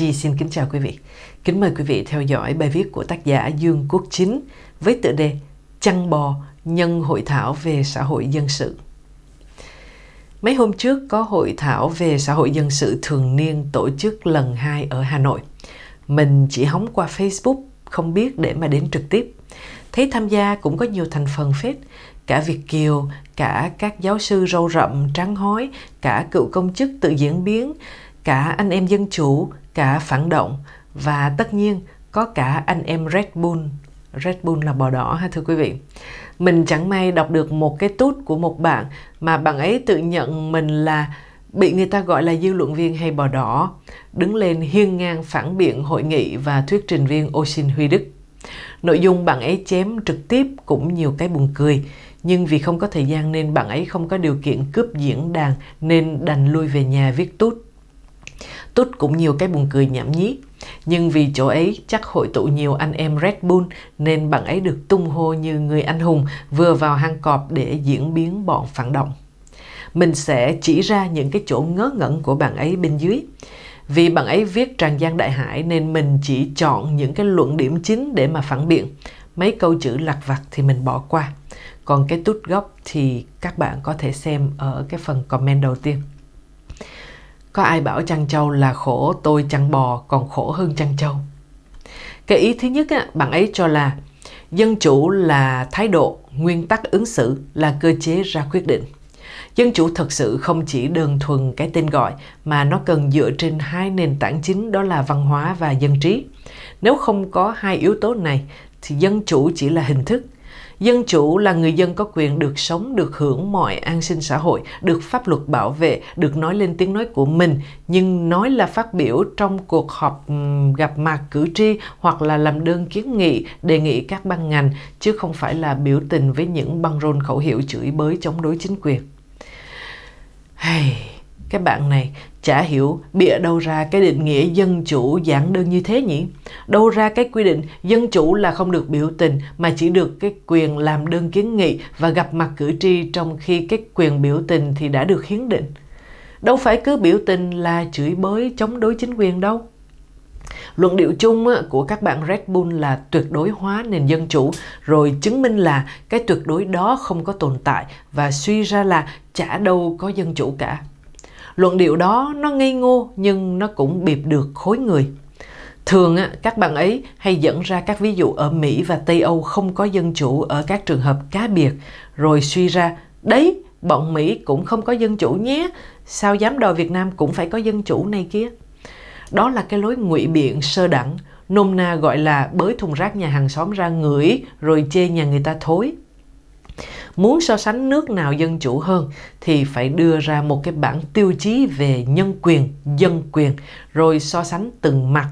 Chi xin kính chào quý vị. Kính mời quý vị theo dõi bài viết của tác giả Dương Quốc Chính với tựa đề Chăn bò nhân hội thảo về xã hội dân sự. Mấy hôm trước có hội thảo về xã hội dân sự thường niên tổ chức lần hai ở Hà Nội. Mình chỉ hóng qua Facebook, không biết để mà đến trực tiếp. Thấy tham gia cũng có nhiều thành phần phết, cả Việt Kiều, cả các giáo sư râu rậm, trắng hói, cả cựu công chức tự diễn biến, cả anh em dân chủ, cả phản động và tất nhiên có cả anh em Red Bull Red Bull là bò đỏ ha thưa quý vị. Mình chẳng may đọc được một cái tút của một bạn mà bạn ấy tự nhận mình là bị người ta gọi là dư luận viên hay bò đỏ, đứng lên hiên ngang phản biện hội nghị và thuyết trình viên Osin Huy Đức. Nội dung bạn ấy chém trực tiếp cũng nhiều cái buồn cười, nhưng vì không có thời gian nên bạn ấy không có điều kiện cướp diễn đàn nên đành lui về nhà viết tút Tút cũng nhiều cái buồn cười nhảm nhí. Nhưng vì chỗ ấy chắc hội tụ nhiều anh em Red Bull nên bạn ấy được tung hô như người anh hùng vừa vào hang cọp để diễn biến bọn phản động. Mình sẽ chỉ ra những cái chỗ ngớ ngẩn của bạn ấy bên dưới. Vì bạn ấy viết tràn gian đại hải nên mình chỉ chọn những cái luận điểm chính để mà phản biện. Mấy câu chữ lặt vặt thì mình bỏ qua. Còn cái tút gốc thì các bạn có thể xem ở cái phần comment đầu tiên có ai bảo chăn trâu là khổ tôi chăn bò còn khổ hơn chăn trâu cái ý thứ nhất á, bạn ấy cho là dân chủ là thái độ nguyên tắc ứng xử là cơ chế ra quyết định dân chủ thật sự không chỉ đơn thuần cái tên gọi mà nó cần dựa trên hai nền tảng chính đó là văn hóa và dân trí nếu không có hai yếu tố này thì dân chủ chỉ là hình thức dân chủ là người dân có quyền được sống được hưởng mọi an sinh xã hội được pháp luật bảo vệ được nói lên tiếng nói của mình nhưng nói là phát biểu trong cuộc họp gặp mặt cử tri hoặc là làm đơn kiến nghị đề nghị các ban ngành chứ không phải là biểu tình với những băng rôn khẩu hiệu chửi bới chống đối chính quyền hey, các bạn này Chả hiểu bịa đâu ra cái định nghĩa dân chủ giản đơn như thế nhỉ? Đâu ra cái quy định dân chủ là không được biểu tình mà chỉ được cái quyền làm đơn kiến nghị và gặp mặt cử tri trong khi cái quyền biểu tình thì đã được hiến định. Đâu phải cứ biểu tình là chửi bới chống đối chính quyền đâu. Luận điệu chung của các bạn Red Bull là tuyệt đối hóa nền dân chủ, rồi chứng minh là cái tuyệt đối đó không có tồn tại và suy ra là chả đâu có dân chủ cả luận điệu đó nó ngây ngô nhưng nó cũng bịp được khối người thường các bạn ấy hay dẫn ra các ví dụ ở mỹ và tây âu không có dân chủ ở các trường hợp cá biệt rồi suy ra đấy bọn mỹ cũng không có dân chủ nhé sao dám đòi việt nam cũng phải có dân chủ này kia đó là cái lối ngụy biện sơ đẳng nôm na gọi là bới thùng rác nhà hàng xóm ra ngửi rồi chê nhà người ta thối Muốn so sánh nước nào dân chủ hơn thì phải đưa ra một cái bảng tiêu chí về nhân quyền, dân quyền rồi so sánh từng mặt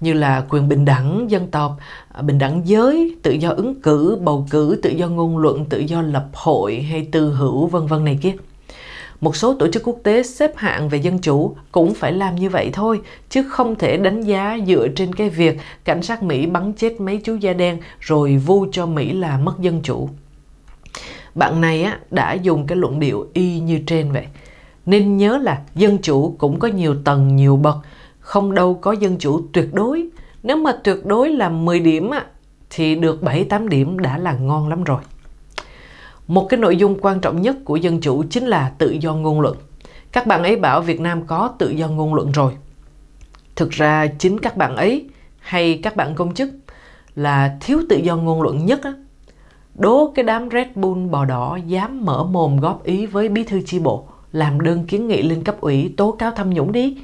như là quyền bình đẳng dân tộc, à, bình đẳng giới, tự do ứng cử, bầu cử, tự do ngôn luận, tự do lập hội hay tư hữu vân vân này kia. Một số tổ chức quốc tế xếp hạng về dân chủ cũng phải làm như vậy thôi, chứ không thể đánh giá dựa trên cái việc cảnh sát Mỹ bắn chết mấy chú da đen rồi vu cho Mỹ là mất dân chủ bạn này á, đã dùng cái luận điệu y như trên vậy nên nhớ là dân chủ cũng có nhiều tầng nhiều bậc không đâu có dân chủ tuyệt đối nếu mà tuyệt đối là 10 điểm á, thì được 7-8 điểm đã là ngon lắm rồi một cái nội dung quan trọng nhất của dân chủ chính là tự do ngôn luận các bạn ấy bảo việt nam có tự do ngôn luận rồi thực ra chính các bạn ấy hay các bạn công chức là thiếu tự do ngôn luận nhất á, đố cái đám Red Bull bò đỏ dám mở mồm góp ý với bí thư chi bộ, làm đơn kiến nghị lên cấp ủy tố cáo tham nhũng đi.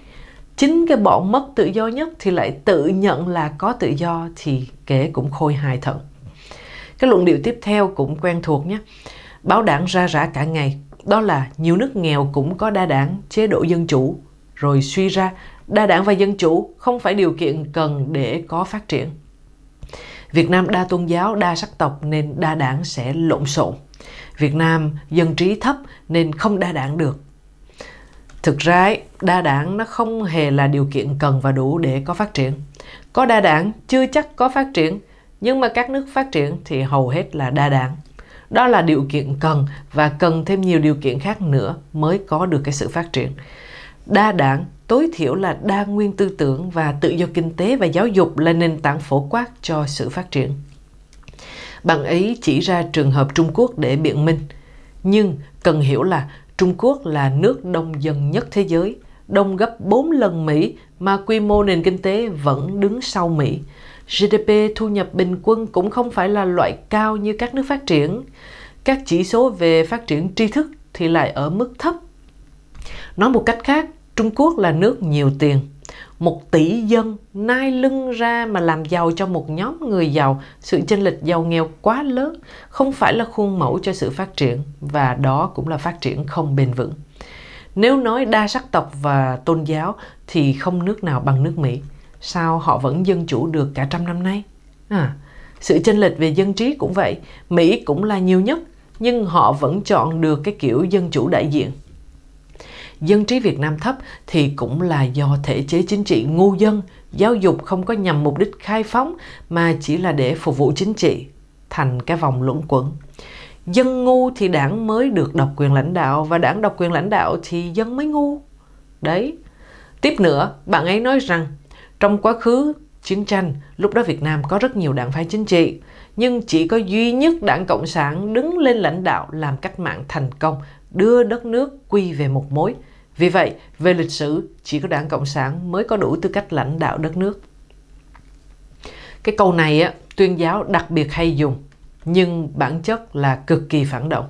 Chính cái bọn mất tự do nhất thì lại tự nhận là có tự do thì kể cũng khôi hài thận. Cái luận điệu tiếp theo cũng quen thuộc nhé. Báo đảng ra rã cả ngày, đó là nhiều nước nghèo cũng có đa đảng, chế độ dân chủ. Rồi suy ra, đa đảng và dân chủ không phải điều kiện cần để có phát triển. Việt Nam đa tôn giáo, đa sắc tộc nên đa đảng sẽ lộn xộn. Việt Nam dân trí thấp nên không đa đảng được. Thực ra đa đảng nó không hề là điều kiện cần và đủ để có phát triển. Có đa đảng chưa chắc có phát triển, nhưng mà các nước phát triển thì hầu hết là đa đảng. Đó là điều kiện cần và cần thêm nhiều điều kiện khác nữa mới có được cái sự phát triển đa đảng tối thiểu là đa nguyên tư tưởng và tự do kinh tế và giáo dục là nền tảng phổ quát cho sự phát triển bạn ấy chỉ ra trường hợp trung quốc để biện minh nhưng cần hiểu là trung quốc là nước đông dân nhất thế giới đông gấp 4 lần Mỹ mà quy mô nền kinh tế vẫn đứng sau Mỹ. GDP thu nhập bình quân cũng không phải là loại cao như các nước phát triển. Các chỉ số về phát triển tri thức thì lại ở mức thấp Nói một cách khác, Trung Quốc là nước nhiều tiền. Một tỷ dân nai lưng ra mà làm giàu cho một nhóm người giàu, sự chênh lệch giàu nghèo quá lớn, không phải là khuôn mẫu cho sự phát triển và đó cũng là phát triển không bền vững. Nếu nói đa sắc tộc và tôn giáo thì không nước nào bằng nước Mỹ. Sao họ vẫn dân chủ được cả trăm năm nay? À, sự chênh lệch về dân trí cũng vậy, Mỹ cũng là nhiều nhất nhưng họ vẫn chọn được cái kiểu dân chủ đại diện dân trí Việt Nam thấp thì cũng là do thể chế chính trị ngu dân, giáo dục không có nhằm mục đích khai phóng mà chỉ là để phục vụ chính trị, thành cái vòng luẩn quẩn. Dân ngu thì đảng mới được độc quyền lãnh đạo và đảng độc quyền lãnh đạo thì dân mới ngu. Đấy. Tiếp nữa, bạn ấy nói rằng trong quá khứ chiến tranh, lúc đó Việt Nam có rất nhiều đảng phái chính trị, nhưng chỉ có duy nhất đảng Cộng sản đứng lên lãnh đạo làm cách mạng thành công, đưa đất nước quy về một mối. Vì vậy, về lịch sử, chỉ có đảng Cộng sản mới có đủ tư cách lãnh đạo đất nước. Cái câu này á, tuyên giáo đặc biệt hay dùng, nhưng bản chất là cực kỳ phản động.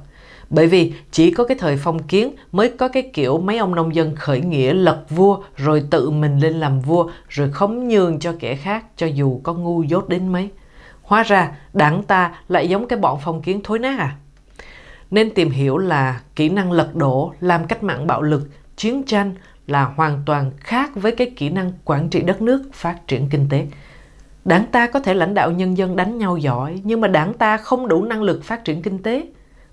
Bởi vì chỉ có cái thời phong kiến mới có cái kiểu mấy ông nông dân khởi nghĩa lật vua rồi tự mình lên làm vua rồi khống nhường cho kẻ khác cho dù có ngu dốt đến mấy. Hóa ra đảng ta lại giống cái bọn phong kiến thối nát à? Nên tìm hiểu là kỹ năng lật đổ, làm cách mạng bạo lực chiến tranh là hoàn toàn khác với cái kỹ năng quản trị đất nước phát triển kinh tế đảng ta có thể lãnh đạo nhân dân đánh nhau giỏi nhưng mà đảng ta không đủ năng lực phát triển kinh tế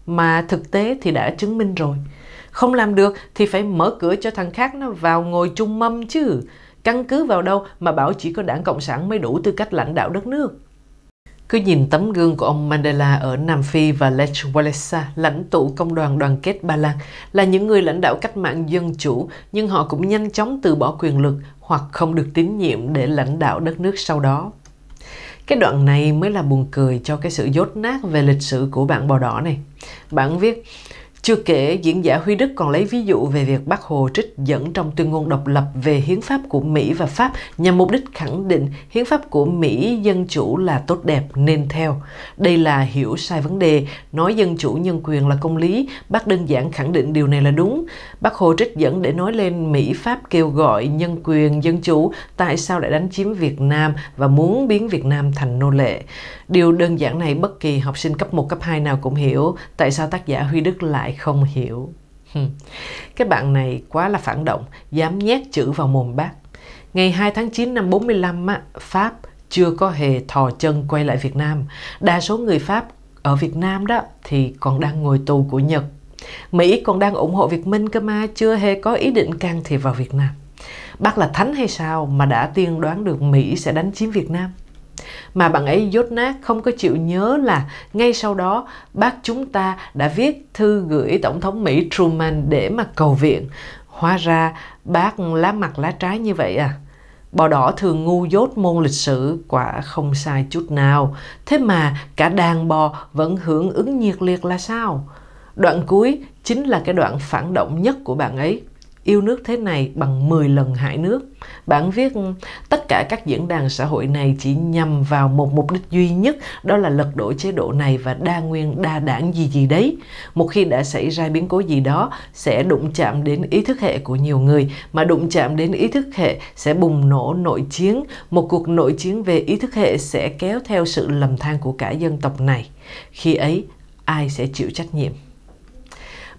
mà thực tế thì đã chứng minh rồi không làm được thì phải mở cửa cho thằng khác nó vào ngồi chung mâm chứ căn cứ vào đâu mà bảo chỉ có đảng cộng sản mới đủ tư cách lãnh đạo đất nước cứ nhìn tấm gương của ông Mandela ở Nam Phi và Lech Walesa, lãnh tụ công đoàn đoàn kết Ba Lan, là những người lãnh đạo cách mạng dân chủ, nhưng họ cũng nhanh chóng từ bỏ quyền lực hoặc không được tín nhiệm để lãnh đạo đất nước sau đó. Cái đoạn này mới là buồn cười cho cái sự dốt nát về lịch sử của bạn bò đỏ này. Bạn viết, chưa kể, diễn giả Huy Đức còn lấy ví dụ về việc Bác Hồ trích dẫn trong tuyên ngôn độc lập về hiến pháp của Mỹ và Pháp nhằm mục đích khẳng định hiến pháp của Mỹ dân chủ là tốt đẹp nên theo. Đây là hiểu sai vấn đề, nói dân chủ nhân quyền là công lý, bác đơn giản khẳng định điều này là đúng. Bác Hồ trích dẫn để nói lên Mỹ Pháp kêu gọi nhân quyền dân chủ tại sao lại đánh chiếm Việt Nam và muốn biến Việt Nam thành nô lệ. Điều đơn giản này bất kỳ học sinh cấp 1, cấp 2 nào cũng hiểu tại sao tác giả Huy Đức lại lại không hiểu cái bạn này quá là phản động dám nhét chữ vào mồm bác ngày 2 tháng 9 năm 45 á, Pháp chưa có hề thò chân quay lại Việt Nam đa số người Pháp ở Việt Nam đó thì còn đang ngồi tù của Nhật Mỹ còn đang ủng hộ Việt Minh cơ mà chưa hề có ý định can thiệp vào Việt Nam Bác là thánh hay sao mà đã tiên đoán được Mỹ sẽ đánh chiếm Việt Nam? mà bạn ấy dốt nát không có chịu nhớ là ngay sau đó bác chúng ta đã viết thư gửi Tổng thống Mỹ Truman để mà cầu viện. Hóa ra bác lá mặt lá trái như vậy à. Bò đỏ thường ngu dốt môn lịch sử, quả không sai chút nào. Thế mà cả đàn bò vẫn hưởng ứng nhiệt liệt là sao? Đoạn cuối chính là cái đoạn phản động nhất của bạn ấy yêu nước thế này bằng 10 lần hại nước. Bản viết tất cả các diễn đàn xã hội này chỉ nhằm vào một mục đích duy nhất đó là lật đổ chế độ này và đa nguyên đa đảng gì gì đấy. Một khi đã xảy ra biến cố gì đó sẽ đụng chạm đến ý thức hệ của nhiều người mà đụng chạm đến ý thức hệ sẽ bùng nổ nội chiến. Một cuộc nội chiến về ý thức hệ sẽ kéo theo sự lầm than của cả dân tộc này. Khi ấy ai sẽ chịu trách nhiệm?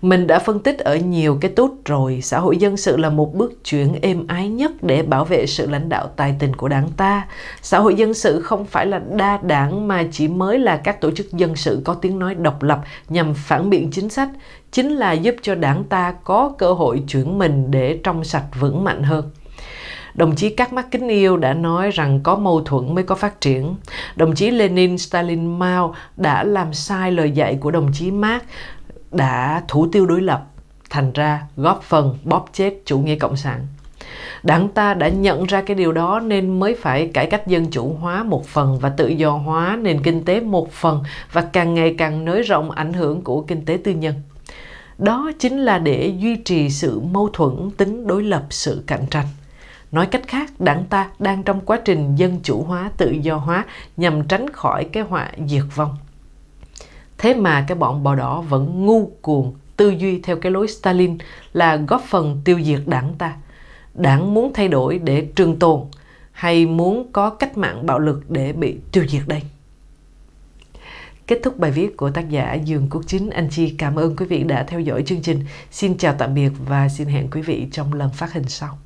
Mình đã phân tích ở nhiều cái tốt rồi, xã hội dân sự là một bước chuyển êm ái nhất để bảo vệ sự lãnh đạo tài tình của đảng ta. Xã hội dân sự không phải là đa đảng mà chỉ mới là các tổ chức dân sự có tiếng nói độc lập nhằm phản biện chính sách, chính là giúp cho đảng ta có cơ hội chuyển mình để trong sạch vững mạnh hơn đồng chí Các Mắc Kính Yêu đã nói rằng có mâu thuẫn mới có phát triển. Đồng chí Lenin Stalin Mao đã làm sai lời dạy của đồng chí Marx đã thủ tiêu đối lập thành ra góp phần bóp chết chủ nghĩa cộng sản đảng ta đã nhận ra cái điều đó nên mới phải cải cách dân chủ hóa một phần và tự do hóa nền kinh tế một phần và càng ngày càng nới rộng ảnh hưởng của kinh tế tư nhân đó chính là để duy trì sự mâu thuẫn tính đối lập sự cạnh tranh nói cách khác đảng ta đang trong quá trình dân chủ hóa tự do hóa nhằm tránh khỏi cái họa diệt vong Thế mà cái bọn bò đỏ vẫn ngu cuồng tư duy theo cái lối Stalin là góp phần tiêu diệt đảng ta. Đảng muốn thay đổi để trường tồn hay muốn có cách mạng bạo lực để bị tiêu diệt đây? Kết thúc bài viết của tác giả Dương Quốc Chính, anh Chi cảm ơn quý vị đã theo dõi chương trình. Xin chào tạm biệt và xin hẹn quý vị trong lần phát hình sau.